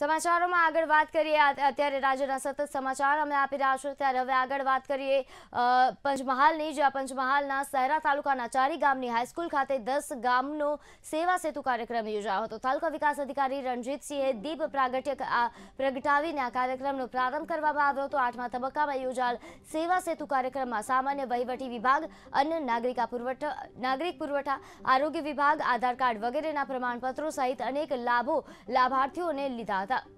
समाचारों में अगर बात करिए અત્યારે રાજરાસત સમાચાર અમે આપી રાજુ ત્યારે હવે આગળ વાત કરીએ પંચમહાલની જે પંચમહાલના સહરા તાલુકાના ચારી ગામની હાઈસ્કૂલ ખાતે 10 ગામનો સેવા સેતુ કાર્યક્રમ યોજાયો હતો તાલુકા વિકાસ અધિકારી રંજીતસિંહ દીપ પ્રાગટ્યક પ્રગટાવીના કાર્યક્રમનો પ્રારંભ કરવામાં આવ્યો તો આઠમા તબક્કામાં યોજાયેલ સેવા સેતુ કાર્યક્રમમાં સામાન્ય વહીવટી વિભાગ અન્ય નાગરિકા પૂર્વટ નાગરિક પૂર્વઠા આરોગ્ય વિભાગ આધાર કાર્ડ વગેરેના પ્રમાણપત્રો સહિત અનેક લાભો લાભાર્થીઓને લીધા だ